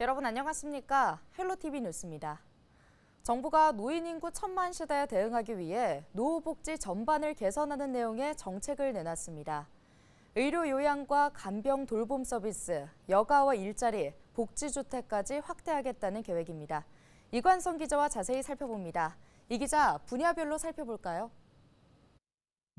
여러분 안녕하십니까? 헬로TV 뉴스입니다. 정부가 노인 인구 천만 시대에 대응하기 위해 노후복지 전반을 개선하는 내용의 정책을 내놨습니다. 의료 요양과 간병 돌봄 서비스, 여가와 일자리, 복지주택까지 확대하겠다는 계획입니다. 이관성 기자와 자세히 살펴봅니다. 이 기자 분야별로 살펴볼까요?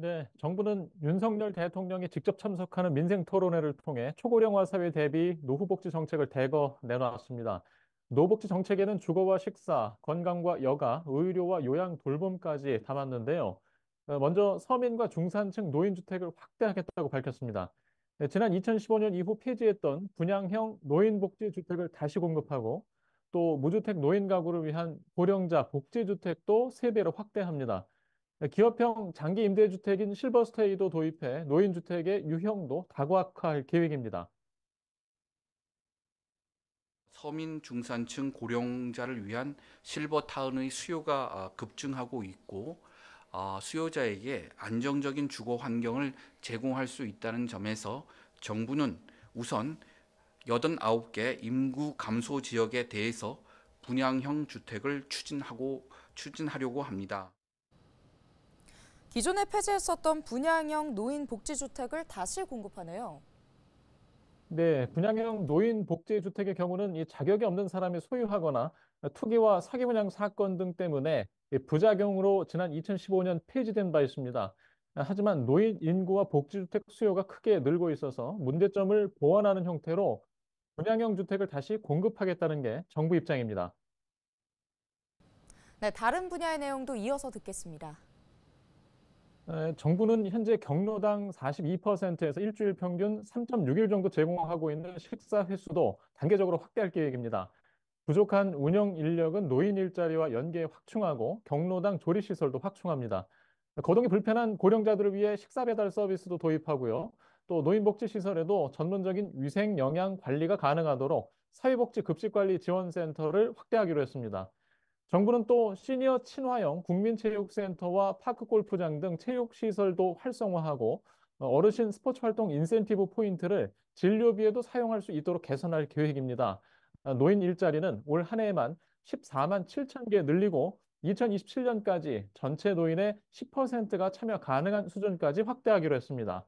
네, 정부는 윤석열 대통령이 직접 참석하는 민생 토론회를 통해 초고령화 사회 대비 노후복지 정책을 대거 내놨습니다. 노복지 정책에는 주거와 식사, 건강과 여가, 의료와 요양 돌봄까지 담았는데요. 어, 먼저 서민과 중산층 노인주택을 확대하겠다고 밝혔습니다. 네, 지난 2015년 이후 폐지했던 분양형 노인복지주택을 다시 공급하고 또 무주택 노인 가구를 위한 고령자 복지주택도 세배로 확대합니다. 기업형 장기 임대주택인 실버스테이도 도입해 노인주택의 유형도 다각화할 계획입니다. 서민 중산층 고령자를 위한 실버타운의 수요가 아, 급증하고 있고 아, 수요자에게 안정적인 주거 환경을 제공할 수 있다는 점에서 정부는 우선 89개 인구 감소 지역에 대해서 분양형 주택을 추진하고 추진하려고 합니다. 기존에 폐지했었던 분양형 노인 복지주택을 다시 공급하네요. 네, 분양형 노인 복지주택의 경우는 이 자격이 없는 사람이 소유하거나 투기와 사기 분양 사건 등 때문에 부작용으로 지난 2015년 폐지된 바 있습니다. 하지만 노인 인구와 복지주택 수요가 크게 늘고 있어서 문제점을 보완하는 형태로 분양형 주택을 다시 공급하겠다는 게 정부 입장입니다. 네, 다른 분야의 내용도 이어서 듣겠습니다. 정부는 현재 경로당 42%에서 일주일 평균 3.6일 정도 제공하고 있는 식사 횟수도 단계적으로 확대할 계획입니다. 부족한 운영 인력은 노인 일자리와 연계 확충하고 경로당 조리 시설도 확충합니다. 거동이 불편한 고령자들을 위해 식사 배달 서비스도 도입하고요. 또 노인복지시설에도 전문적인 위생 영양 관리가 가능하도록 사회복지 급식관리 지원센터를 확대하기로 했습니다. 정부는 또 시니어 친화형 국민체육센터와 파크골프장 등 체육시설도 활성화하고 어, 어르신 스포츠 활동 인센티브 포인트를 진료비에도 사용할 수 있도록 개선할 계획입니다. 어, 노인 일자리는 올 한 해에만 14만 7천 개 늘리고 2027년까지 전체 노인의 10%가 참여 가능한 수준까지 확대하기로 했습니다.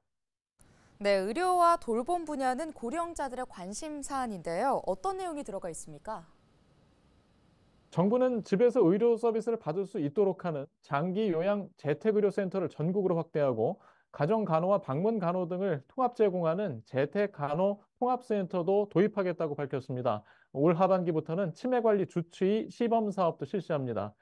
네, 의료와 돌봄 분야는 고령자들의 관심 사안인데요. 어떤 내용이 들어가 있습니까? 정부는 집에서 의료 서비스를 받을 수 있도록 하는 장기 요양 재택의료 센터를 전국으로 확대하고 가정 간호와 방문 간호 등을 통합 제공하는 재택 간호 통합센터도 도입하겠다고 밝혔습니다. 올 하반기부터는 치매 관리 주치의 시범 사업도 실시합니다.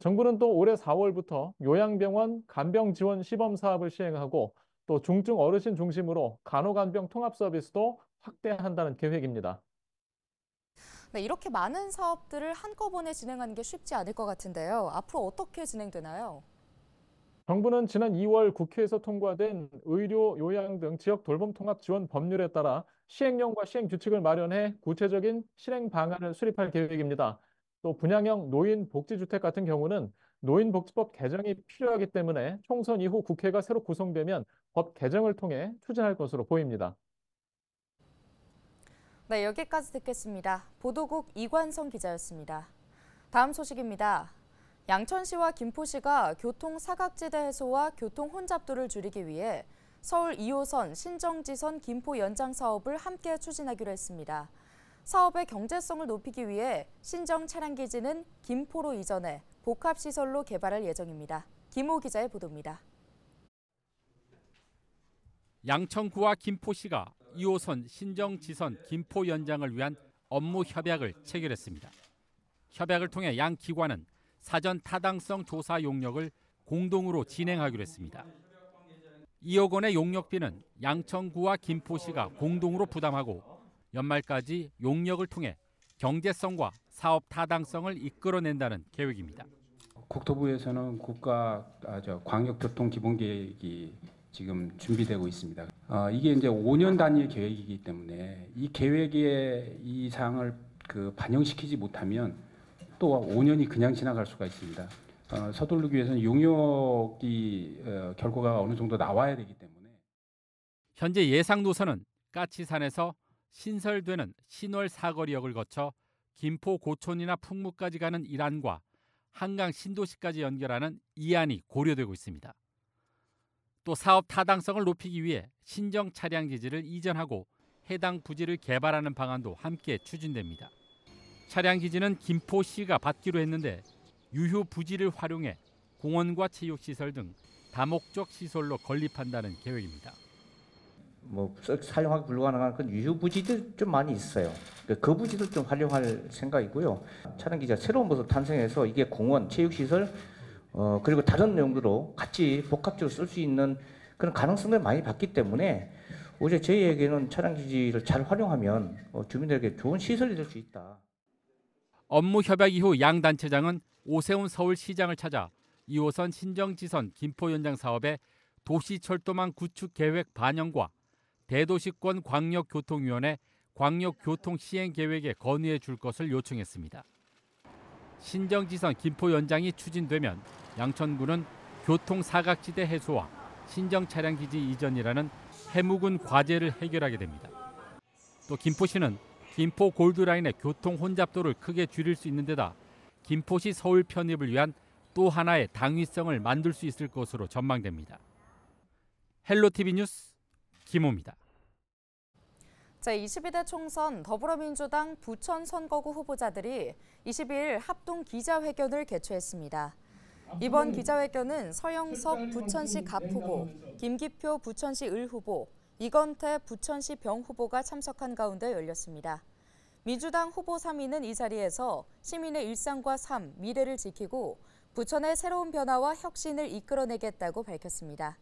정부는 또 올해 4월부터 요양병원 간병 지원 시범 사업을 시행하고 또 중증 어르신 중심으로 간호간병 통합 서비스도 확대한다는 계획입니다. 네, 이렇게 많은 사업들을 한꺼번에 진행하는 게 쉽지 않을 것 같은데요. 앞으로 어떻게 진행되나요? 정부는 지난 2월 국회에서 통과된 의료, 요양 등 지역 돌봄 통합 지원 법률에 따라 시행령과 시행 규칙을 마련해 구체적인 실행 방안을 수립할 계획입니다. 또 분양형 노인 복지 주택 같은 경우는 노인 복지법 개정이 필요하기 때문에 총선 이후 국회가 새로 구성되면 법 개정을 통해 추진할 것으로 보입니다. 네, 여기까지 듣겠습니다. 보도국 이관성 기자였습니다. 다음 소식입니다. 양천시와 김포시가 교통 사각지대 해소와 교통 혼잡도를 줄이기 위해 서울 2호선 신정지선 김포 연장 사업을 함께 추진하기로 했습니다. 사업의 경제성을 높이기 위해 신정 차량 기지는 김포로 이전해 복합시설로 개발할 예정입니다. 김호 기자의 보도입니다. 양천구와 김포시가 2호선 신정지선 김포 연장을 위한 업무 협약을 체결했습니다. 협약을 통해 양 기관은 사전 타당성 조사 용역을 공동으로 진행하기로 했습니다. 2억 원의 용역비는 양천구와 김포시가 공동으로 부담하고 연말까지 용역을 통해 경제성과 사업 타당성을 이끌어낸다는 계획입니다. 국토부에서는 국가 아, 광역교통기본계획이 지금 준비되고 있습니다. 어, 이게 이제 5년 단위 계획이기 때문에 이 계획에 이 사항을 그 반영시키지 못하면 또 5년이 그냥 지나갈 수가 있습니다. 어, 서두르기 위해서는 용역이 어, 결과가 어느 정도 나와야 되기 때문에 현재 예상 노선은 까치산에서 신설되는 신월 사거리역을 거쳐 김포 고촌이나 풍무까지 가는 일안과 한강 신도시까지 연결하는 이안이 고려되고 있습니다. 또 사업 타당성을 높이기 위해 신정 차량 기지를 이전하고 해당 부지를 개발하는 방안도 함께 추진됩니다. 차량 기지는 김포시가 받기로 했는데 유휴 부지를 활용해 공원과 체육시설 등 다목적 시설로 건립한다는 계획입니다. 뭐 사용하기 불가능한 그 유휴 부지들 좀 많이 있어요. 그러니까 그 부지들 좀 활용할 생각이고요. 차량 기지가 새로운 모습 탄생해서 이게 공원, 체육시설 어, 그리고 다른 내용들로 같이 복합적으로 쓸 수 있는 그런 가능성을 많이 봤기 때문에 오히려 저희에게는 차량기지를 잘 활용하면 어, 주민들에게 좋은 시설이 될 수 있다. 업무 협약 이후 양 단체장은 오세훈 서울시장을 찾아 2호선 신정지선 김포 연장 사업에 도시철도망 구축 계획 반영과 대도시권 광역교통위원회 광역교통 시행 계획에 건의해 줄 것을 요청했습니다. 신정지선 김포 연장이 추진되면 양천구는 교통 사각지대 해소와 신정 차량 기지 이전이라는 해묵은 과제를 해결하게 됩니다. 또 김포시는 김포 골드라인의 교통 혼잡도를 크게 줄일 수 있는 데다 김포시 서울 편입을 위한 또 하나의 당위성을 만들 수 있을 것으로 전망됩니다. 헬로티비 뉴스 김호입니다. 제22대 총선 더불어민주당 부천 선거구 후보자들이 22일 합동 기자회견을 개최했습니다. 이번 기자회견은 서영석 부천시 갑 후보, 김기표 부천시 을 후보, 이건태 부천시 병 후보가 참석한 가운데 열렸습니다. 민주당 후보 3위는 이 자리에서 시민의 일상과 삶, 미래를 지키고 부천의 새로운 변화와 혁신을 이끌어내겠다고 밝혔습니다.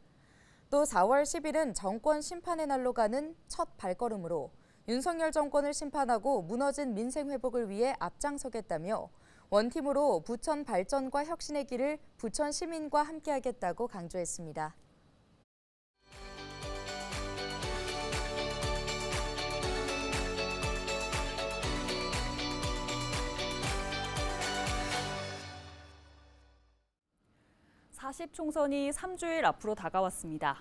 또 4월 10일은 정권 심판의 날로 가는 첫 발걸음으로 윤석열 정권을 심판하고 무너진 민생 회복을 위해 앞장서겠다며 원팀으로 부천 발전과 혁신의 길을 부천 시민과 함께하겠다고 강조했습니다. 40 총선이 3주일 앞으로 다가왔습니다.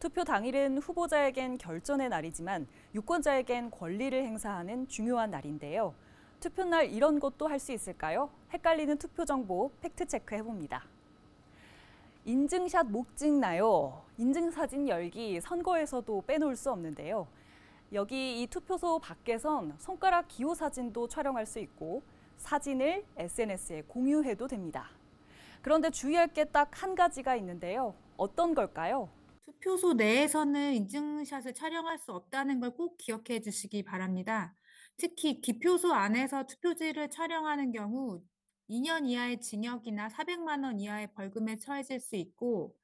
투표 당일은 후보자에겐 결전의 날이지만 유권자에겐 권리를 행사하는 중요한 날인데요. 투표 날 이런 것도 할 수 있을까요? 헷갈리는 투표 정보 팩트 체크해 봅니다. 인증샷 못 찍나요? 인증사진 열기 선거에서도 빼놓을 수 없는데요. 여기 이 투표소 밖에선 손가락 기호 사진도 촬영할 수 있고 사진을 SNS에 공유해도 됩니다. 그런데 주의할 게 딱 한 가지가 있는데요. 어떤 걸까요? 투표소 내에서는 인증샷을 촬영할 수 없다는 걸 꼭 기억해 주시기 바랍니다. 특히 기표소 안에서 투표지를 촬영하는 경우 2년 이하의 징역이나 400만 원 이하의 벌금에 처해질 수 있고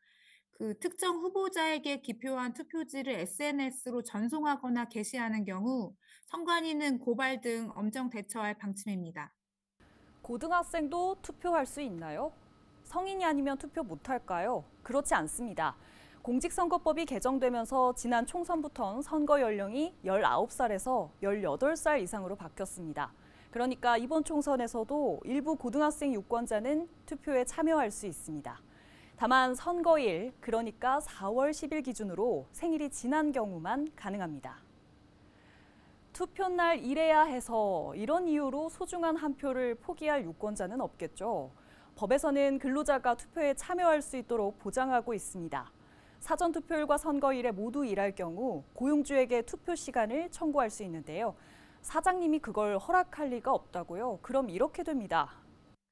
그 특정 후보자에게 기표한 투표지를 SNS로 전송하거나 게시하는 경우 선관위는 고발 등 엄정 대처할 방침입니다. 고등학생도 투표할 수 있나요? 성인이 아니면 투표 못할까요? 그렇지 않습니다. 공직선거법이 개정되면서 지난 총선부터 선거 연령이 19살에서 18살 이상으로 바뀌었습니다. 그러니까 이번 총선에서도 일부 고등학생 유권자는 투표에 참여할 수 있습니다. 다만 선거일, 그러니까 4월 10일 기준으로 생일이 지난 경우만 가능합니다. 투표날 이래야 해서 이런 이유로 소중한 한 표를 포기할 유권자는 없겠죠. 법에서는 근로자가 투표에 참여할 수 있도록 보장하고 있습니다. 사전 투표일과 선거일에 모두 일할 경우 고용주에게 투표 시간을 청구할 수 있는데요. 사장님이 그걸 허락할 리가 없다고요. 그럼 이렇게 됩니다.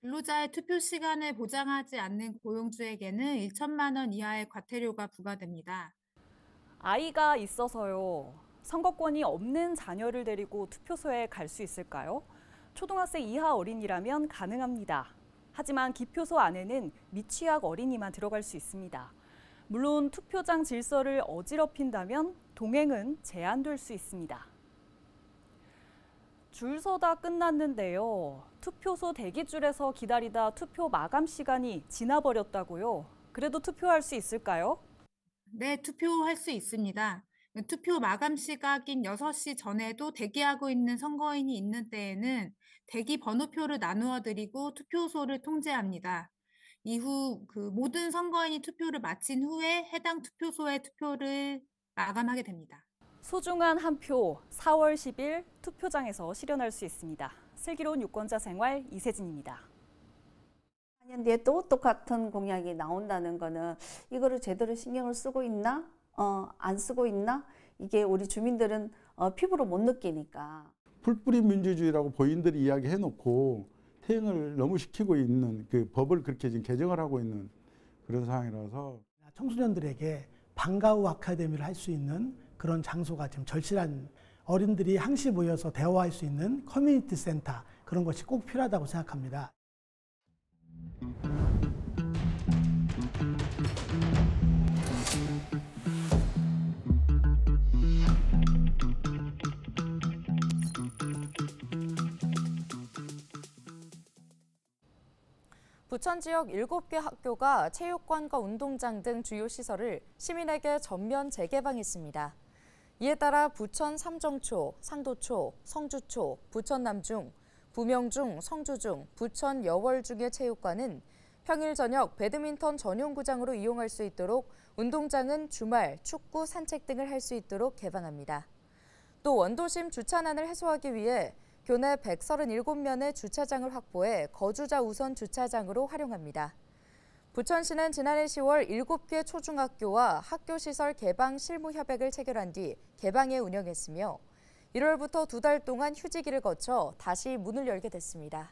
근로자의 투표 시간을 보장하지 않는 고용주에게는 1천만 원 이하의 과태료가 부과됩니다. 아이가 있어서요. 선거권이 없는 자녀를 데리고 투표소에 갈 수 있을까요? 초등학생 이하 어린이라면 가능합니다. 하지만 기표소 안에는 미취학 어린이만 들어갈 수 있습니다. 물론 투표장 질서를 어지럽힌다면 동행은 제한될 수 있습니다. 줄 서다 끝났는데요. 투표소 대기줄에서 기다리다 투표 마감 시간이 지나버렸다고요. 그래도 투표할 수 있을까요? 네, 투표할 수 있습니다. 그 투표 마감 시각인 6시 전에도 대기하고 있는 선거인이 있는 때에는 대기 번호표를 나누어 드리고 투표소를 통제합니다. 이후 그 모든 선거인이 투표를 마친 후에 해당 투표소에 투표를 마감하게 됩니다. 소중한 한 표 4월 10일 투표장에서 실현할 수 있습니다. 슬기로운 유권자 생활 이세진입니다. 4년 뒤에 또 똑같은 공약이 나온다는 거는 이거를 제대로 신경을 쓰고 있나 어, 안 쓰고 있나? 이게 우리 주민들은 어, 피부로 못 느끼니까. 풀뿌리 민주주의라고 보인들이 이야기해 놓고 태행을 너무 시키고 있는 그 법을 그렇게 지금 개정을 하고 있는 그런 상황이라서 청소년들에게 방과후 아카데미를 할 수 있는 그런 장소가 지금 절실한 어른들이 항시 모여서 대화할 수 있는 커뮤니티 센터 그런 것이 꼭 필요하다고 생각합니다. 부천 지역 7개 학교가 체육관과 운동장 등 주요 시설을 시민에게 전면 재개방했습니다. 이에 따라 부천 삼정초, 상도초, 성주초, 부천남중, 부명중, 성주중, 부천 여월중의 체육관은 평일 저녁 배드민턴 전용구장으로 이용할 수 있도록 운동장은 주말 축구, 산책 등을 할 수 있도록 개방합니다. 또 원도심 주차난을 해소하기 위해 교내 137면의 주차장을 확보해 거주자 우선 주차장으로 활용합니다. 부천시는 지난해 10월 7개 초중학교와 학교시설 개방 실무협약을 체결한 뒤 개방에 운영했으며 1월부터 두 달 동안 휴지기를 거쳐 다시 문을 열게 됐습니다.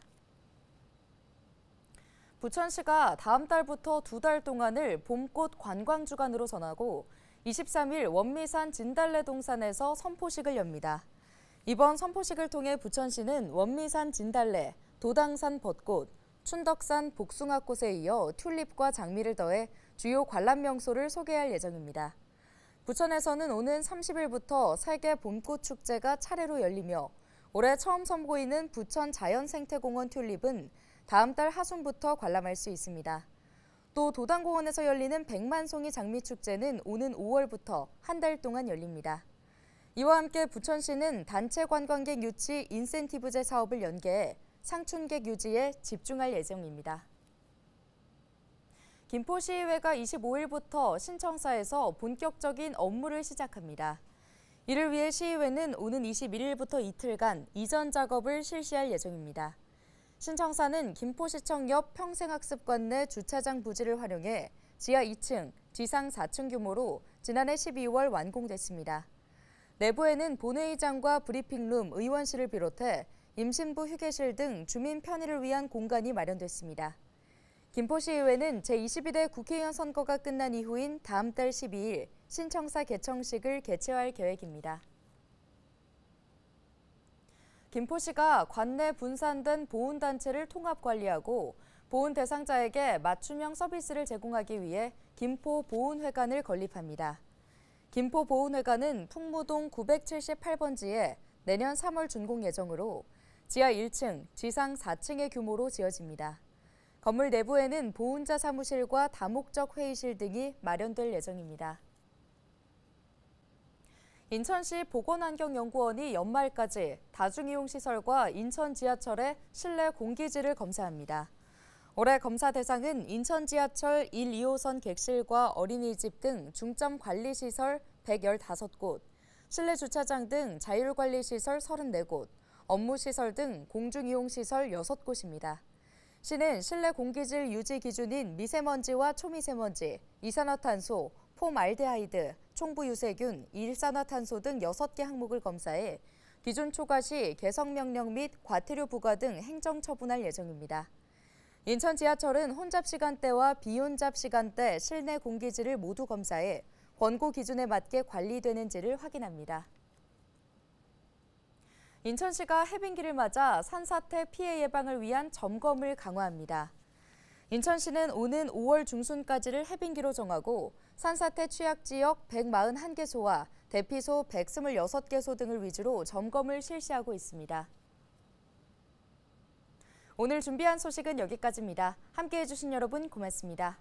부천시가 다음 달부터 두 달 동안을 봄꽃 관광주간으로 전하고 23일 원미산 진달래동산에서 선포식을 엽니다. 이번 선포식을 통해 부천시는 원미산 진달래, 도당산 벚꽃, 춘덕산 복숭아꽃에 이어 튤립과 장미를 더해 주요 관람 명소를 소개할 예정입니다. 부천에서는 오는 30일부터 세계 봄꽃 축제가 차례로 열리며 올해 처음 선보이는 부천 자연생태공원 튤립은 다음 달 하순부터 관람할 수 있습니다. 또 도당공원에서 열리는 백만송이 장미축제는 오는 5월부터 한 달 동안 열립니다. 이와 함께 부천시는 단체 관광객 유치 인센티브제 사업을 연계해 상춘객 유지에 집중할 예정입니다. 김포시의회가 25일부터 신청사에서 본격적인 업무를 시작합니다. 이를 위해 시의회는 오는 21일부터 이틀간 이전 작업을 실시할 예정입니다. 신청사는 김포시청 옆 평생학습관 내 주차장 부지를 활용해 지하 2층, 지상 4층 규모로 지난해 12월 완공됐습니다. 내부에는 본회의장과 브리핑룸, 의원실을 비롯해 임신부 휴게실 등 주민 편의를 위한 공간이 마련됐습니다. 김포시의회는 제22대 국회의원 선거가 끝난 이후인 다음 달 12일 신청사 개청식을 개최할 계획입니다. 김포시가 관내 분산된 보훈단체를 통합 관리하고 보훈 대상자에게 맞춤형 서비스를 제공하기 위해 김포 보훈회관을 건립합니다. 김포보훈회관은 풍무동 978번지에 내년 3월 준공 예정으로 지하 1층, 지상 4층의 규모로 지어집니다. 건물 내부에는 보훈자 사무실과 다목적 회의실 등이 마련될 예정입니다. 인천시 보건환경연구원이 연말까지 다중이용시설과 인천 지하철의 실내 공기질을 검사합니다. 올해 검사 대상은 인천 지하철 1, 2호선 객실과 어린이집 등 중점 관리시설 115곳, 실내 주차장 등 자율관리시설 34곳, 업무시설 등 공중이용시설 6곳입니다. 시는 실내 공기질 유지 기준인 미세먼지와 초미세먼지, 이산화탄소, 폼알데하이드, 총부유세균, 일산화탄소 등 6개 항목을 검사해 기준 초과 시 개성명령 및 과태료 부과 등 행정 처분할 예정입니다. 인천 지하철은 혼잡 시간대와 비혼잡 시간대 실내 공기질을 모두 검사해 권고 기준에 맞게 관리되는지를 확인합니다. 인천시가 해빙기를 맞아 산사태 피해 예방을 위한 점검을 강화합니다. 인천시는 오는 5월 중순까지를 해빙기로 정하고 산사태 취약 지역 141개소와 대피소 126개소 등을 위주로 점검을 실시하고 있습니다. 오늘 준비한 소식은 여기까지입니다. 함께해 주신 여러분 고맙습니다.